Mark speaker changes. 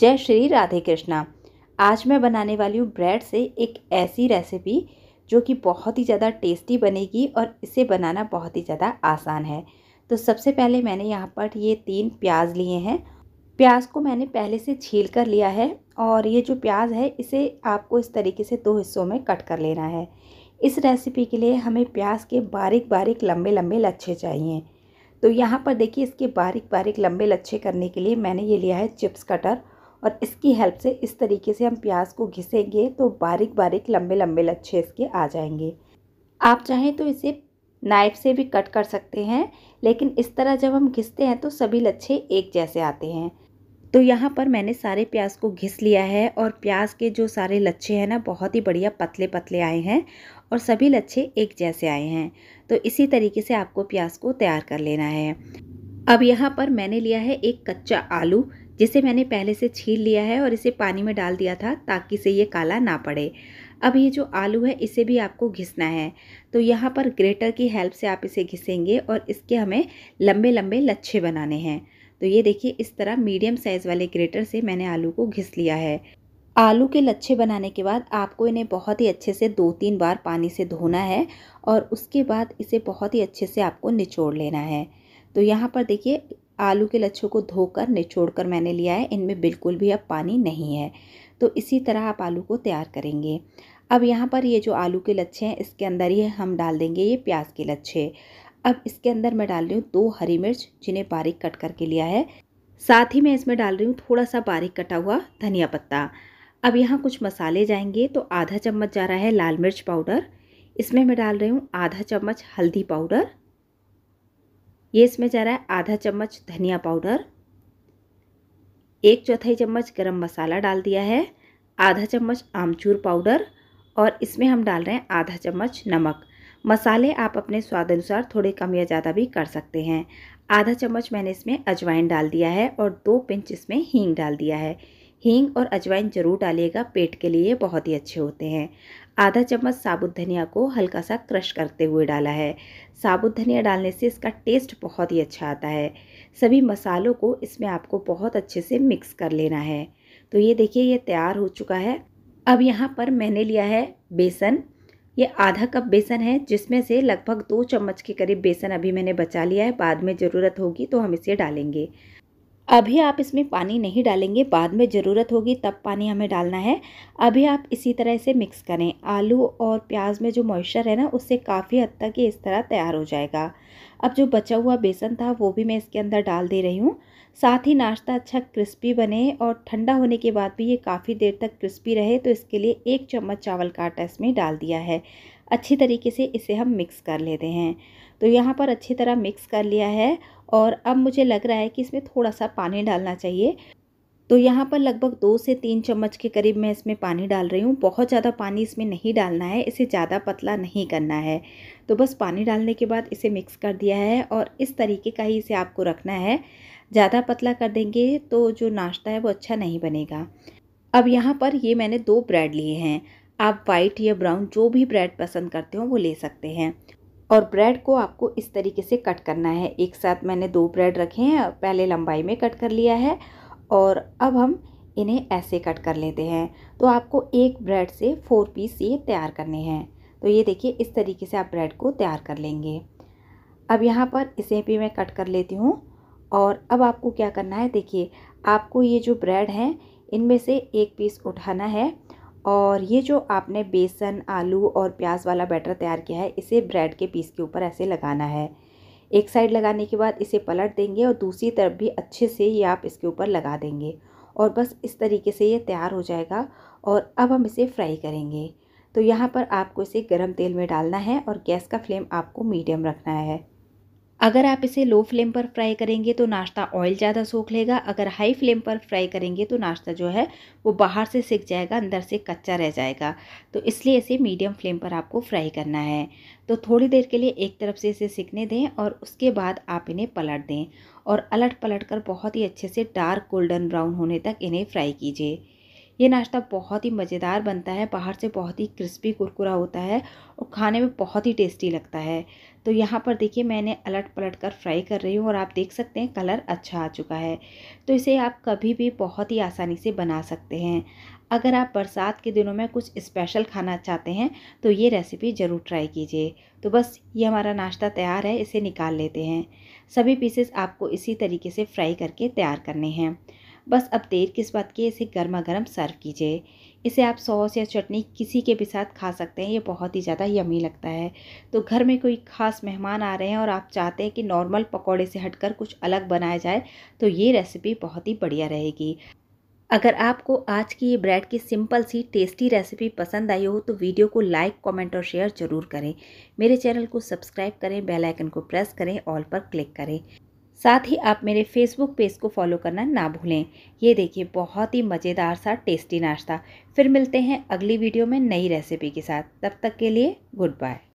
Speaker 1: जय श्री राधे कृष्णा आज मैं बनाने वाली हूँ ब्रेड से एक ऐसी रेसिपी जो कि बहुत ही ज़्यादा टेस्टी बनेगी और इसे बनाना बहुत ही ज़्यादा आसान है तो सबसे पहले मैंने यहाँ पर ये तीन प्याज लिए हैं प्याज को मैंने पहले से छील कर लिया है और ये जो प्याज है इसे आपको इस तरीके से दो हिस्सों में कट कर लेना है इस रेसिपी के लिए हमें प्याज के बारीक बारीक लंबे लंबे लच्छे चाहिए तो यहाँ पर देखिए इसके बारीक बारीक लंबे लच्छे करने के लिए मैंने ये लिया है चिप्स कटर और इसकी हेल्प से इस तरीके से हम प्याज को घिसेंगे तो बारीक बारीक लंबे लंबे लच्छे इसके आ जाएंगे आप चाहें तो इसे नाइफ से भी कट कर सकते हैं लेकिन इस तरह जब हम घिसते हैं तो सभी लच्छे एक जैसे आते हैं तो यहाँ पर मैंने सारे प्याज को घिस लिया है और प्याज के जो सारे लच्छे हैं ना बहुत ही बढ़िया पतले पतले आए हैं और सभी लच्छे एक जैसे आए हैं तो इसी तरीके से आपको प्याज को तैयार कर लेना है अब यहाँ पर मैंने लिया है एक कच्चा आलू जिसे मैंने पहले से छील लिया है और इसे पानी में डाल दिया था ताकि से ये काला ना पड़े अब ये जो आलू है इसे भी आपको घिसना है तो यहाँ पर ग्रेटर की हेल्प से आप इसे घिसेंगे और इसके हमें लंबे लंबे लच्छे बनाने हैं तो ये देखिए इस तरह मीडियम साइज़ वाले ग्रेटर से मैंने आलू को घिस लिया है आलू के लच्छे बनाने के बाद आपको इन्हें बहुत ही अच्छे से दो तीन बार पानी से धोना है और उसके बाद इसे बहुत ही अच्छे से आपको निचोड़ लेना है तो यहाँ पर देखिए आलू के लच्छों को धोकर निचोड़ कर मैंने लिया है इनमें बिल्कुल भी अब पानी नहीं है तो इसी तरह आप आलू को तैयार करेंगे अब यहाँ पर ये जो आलू के लच्छे हैं इसके अंदर ही हम डाल देंगे ये प्याज के लच्छे अब इसके अंदर मैं डाल रही हूँ दो हरी मिर्च जिन्हें बारीक कट करके लिया है साथ ही मैं इसमें डाल रही हूँ थोड़ा सा बारीक कटा हुआ धनिया पत्ता अब यहाँ कुछ मसाले जाएंगे तो आधा चम्मच जा रहा है लाल मिर्च पाउडर इसमें मैं डाल रही हूँ आधा चम्मच हल्दी पाउडर ये इसमें जा रहा है आधा चम्मच धनिया पाउडर एक चौथाई चम्मच गरम मसाला डाल दिया है आधा चम्मच आमचूर पाउडर और इसमें हम डाल रहे हैं आधा चम्मच नमक मसाले आप अपने स्वाद अनुसार थोड़े कम या ज़्यादा भी कर सकते हैं आधा चम्मच मैंने इसमें अजवाइन डाल दिया है और दो पिंच इसमें हींग डाल दिया है हींग और अजवाइन ज़रूर डालिएगा पेट के लिए बहुत ही अच्छे होते हैं आधा चम्मच साबुत धनिया को हल्का सा क्रश करते हुए डाला है साबुत धनिया डालने से इसका टेस्ट बहुत ही अच्छा आता है सभी मसालों को इसमें आपको बहुत अच्छे से मिक्स कर लेना है तो ये देखिए ये तैयार हो चुका है अब यहाँ पर मैंने लिया है बेसन ये आधा कप बेसन है जिसमें से लगभग दो चम्मच के करीब बेसन अभी मैंने बचा लिया है बाद में ज़रूरत होगी तो हम इसे डालेंगे अभी आप इसमें पानी नहीं डालेंगे बाद में ज़रूरत होगी तब पानी हमें डालना है अभी आप इसी तरह से मिक्स करें आलू और प्याज में जो मॉइस्चर है ना उससे काफ़ी हद तक ये इस तरह तैयार हो जाएगा अब जो बचा हुआ बेसन था वो भी मैं इसके अंदर डाल दे रही हूँ साथ ही नाश्ता अच्छा क्रिस्पी बने और ठंडा होने के बाद भी ये काफ़ी देर तक क्रिस्पी रहे तो इसके लिए एक चम्मच चावल का आटा इसमें डाल दिया है अच्छी तरीके से इसे हम मिक्स कर लेते हैं तो यहाँ पर अच्छी तरह मिक्स कर लिया है और अब मुझे लग रहा है कि इसमें थोड़ा सा पानी डालना चाहिए तो यहाँ पर लगभग दो से तीन चम्मच के करीब मैं इसमें पानी डाल रही हूँ बहुत ज़्यादा पानी इसमें नहीं डालना है इसे ज़्यादा पतला नहीं करना है तो बस पानी डालने के बाद इसे मिक्स कर दिया है और इस तरीके का ही इसे आपको रखना है ज़्यादा पतला कर देंगे तो जो नाश्ता है वो अच्छा नहीं बनेगा अब यहाँ पर ये मैंने दो ब्रेड लिए हैं आप वाइट या ब्राउन जो भी ब्रेड पसंद करते हो वो ले सकते हैं और ब्रेड को आपको इस तरीके से कट करना है एक साथ मैंने दो ब्रेड रखे हैं पहले लंबाई में कट कर लिया है और अब हम इन्हें ऐसे कट कर लेते हैं तो आपको एक ब्रेड से फोर पीस ये तैयार करने हैं तो ये देखिए इस तरीके से आप ब्रेड को तैयार कर लेंगे अब यहाँ पर इसे भी मैं कट कर लेती हूँ और अब आपको क्या करना है देखिए आपको ये जो ब्रेड हैं इनमें से एक पीस उठाना है और ये जो आपने बेसन आलू और प्याज वाला बैटर तैयार किया है इसे ब्रेड के पीस के ऊपर ऐसे लगाना है एक साइड लगाने के बाद इसे पलट देंगे और दूसरी तरफ भी अच्छे से ये आप इसके ऊपर लगा देंगे और बस इस तरीके से ये तैयार हो जाएगा और अब हम इसे फ्राई करेंगे तो यहाँ पर आपको इसे गर्म तेल में डालना है और गैस का फ्लेम आपको मीडियम रखना है अगर आप इसे लो फ्लेम पर फ्राई करेंगे तो नाश्ता ऑयल ज़्यादा सूख लेगा अगर हाई फ्लेम पर फ्राई करेंगे तो नाश्ता जो है वो बाहर से सिक जाएगा अंदर से कच्चा रह जाएगा तो इसलिए इसे मीडियम फ्लेम पर आपको फ्राई करना है तो थोड़ी देर के लिए एक तरफ से इसे सिकने दें और उसके बाद आप इन्हें पलट दें और अलट पलट कर बहुत ही अच्छे से डार्क गोल्डन ब्राउन होने तक इन्हें फ्राई कीजिए ये नाश्ता बहुत ही मज़ेदार बनता है बाहर से बहुत ही क्रिस्पी कुरकुरा होता है और खाने में बहुत ही टेस्टी लगता है तो यहाँ पर देखिए मैंने अलट पलट कर फ्राई कर रही हूँ और आप देख सकते हैं कलर अच्छा आ चुका है तो इसे आप कभी भी बहुत ही आसानी से बना सकते हैं अगर आप बरसात के दिनों में कुछ स्पेशल खाना चाहते हैं तो ये रेसिपी ज़रूर ट्राई कीजिए तो बस ये हमारा नाश्ता तैयार है इसे निकाल लेते हैं सभी पीसेस आपको इसी तरीके से फ्राई करके तैयार करने हैं बस अब देर किस बात की इसे गर्मा गर्म सर्व कीजिए इसे आप सॉस या चटनी किसी के भी साथ खा सकते हैं ये बहुत ही ज़्यादा यमी लगता है तो घर में कोई ख़ास मेहमान आ रहे हैं और आप चाहते हैं कि नॉर्मल पकौड़े से हटकर कुछ अलग बनाया जाए तो ये रेसिपी बहुत ही बढ़िया रहेगी अगर आपको आज की ये ब्रेड की सिंपल सी टेस्टी रेसिपी पसंद आई हो तो वीडियो को लाइक कमेंट और शेयर ज़रूर करें मेरे चैनल को सब्सक्राइब करें बेल आइकन को प्रेस करें ऑल पर क्लिक करें साथ ही आप मेरे फेसबुक पेज को फॉलो करना ना भूलें ये देखिए बहुत ही मज़ेदार सा टेस्टी नाश्ता फिर मिलते हैं अगली वीडियो में नई रेसिपी के साथ तब तक के लिए गुड बाय